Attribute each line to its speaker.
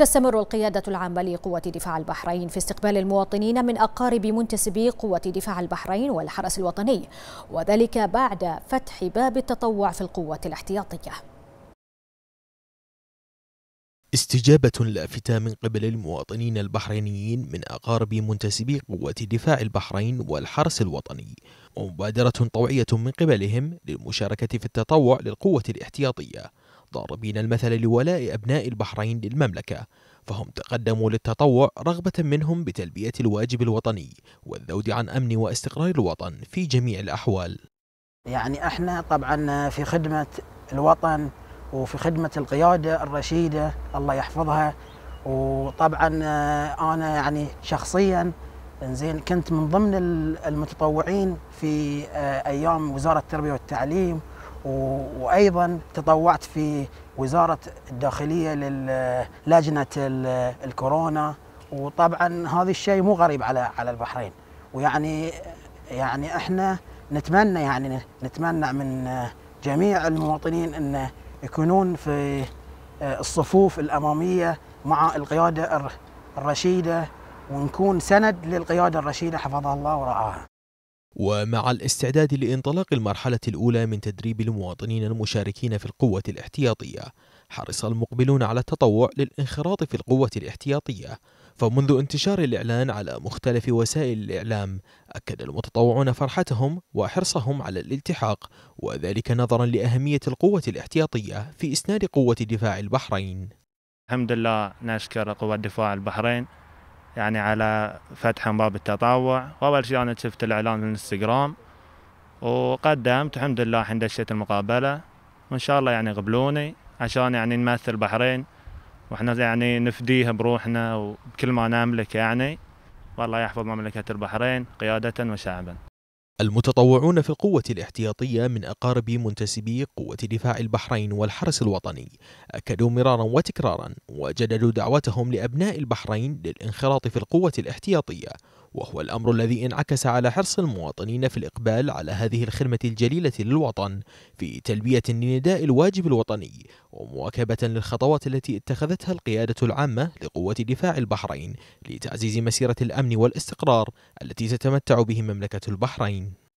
Speaker 1: تستمر القيادة العامة لقوة دفاع البحرين في استقبال المواطنين من أقارب منتسبي
Speaker 2: قوة دفاع البحرين والحرس الوطني وذلك بعد فتح باب التطوع في القوة الاحتياطية استجابة لافتة من قبل المواطنين البحرينيين من أقارب منتسبي قوة دفاع البحرين والحرس الوطني ومبادرة طوعية من قبلهم للمشاركة في التطوع للقوة الاحتياطية ضاربين المثل لولاء أبناء البحرين للمملكة فهم تقدموا للتطوع رغبة منهم بتلبية الواجب الوطني والذود عن أمن واستقرار الوطن في جميع الأحوال
Speaker 3: يعني احنا طبعا في خدمة الوطن وفي خدمة القيادة الرشيدة الله يحفظها وطبعا انا يعني شخصيا زين كنت من ضمن المتطوعين في ايام وزاره التربيه والتعليم وايضا تطوعت في وزاره الداخليه للجنه الكورونا وطبعا هذا الشيء مو غريب على على البحرين ويعني يعني احنا نتمنى يعني نتمنى من جميع المواطنين ان يكونون في الصفوف الاماميه مع القياده الرشيده ونكون سند للقياده الرشيده حفظها
Speaker 2: الله ورعاها ومع الاستعداد لانطلاق المرحلة الأولى من تدريب المواطنين المشاركين في القوة الاحتياطية، حرص المقبلون على التطوع للانخراط في القوة الاحتياطية، فمنذ انتشار الإعلان على مختلف وسائل الإعلام، أكد المتطوعون فرحتهم وحرصهم على الالتحاق، وذلك نظرا
Speaker 1: لأهمية القوة الاحتياطية في إسناد قوة دفاع البحرين. الحمد لله نشكر قوات دفاع البحرين يعني على فتح باب التطوع واول شيء انا شفت الاعلان في الانستغرام وقدمت الحمد لله الحين دشيت المقابله وان شاء الله يعني قبلوني عشان يعني نمثل البحرين واحنا يعني نفديها بروحنا وبكل ما نملك يعني والله يحفظ مملكه البحرين قياده وشعبا
Speaker 2: المتطوعون في القوة الاحتياطية من أقارب منتسبي قوة دفاع البحرين والحرس الوطني أكدوا مرارا وتكرارا وجددوا دعوتهم لأبناء البحرين للانخراط في القوة الاحتياطية وهو الأمر الذي انعكس على حرص المواطنين في الإقبال على هذه الخدمة الجليلة للوطن في تلبية لنداء الواجب الوطني ومواكبة للخطوات التي اتخذتها القيادة العامة لقوة دفاع البحرين لتعزيز مسيرة الأمن والاستقرار التي
Speaker 1: تتمتع به مملكة البحرين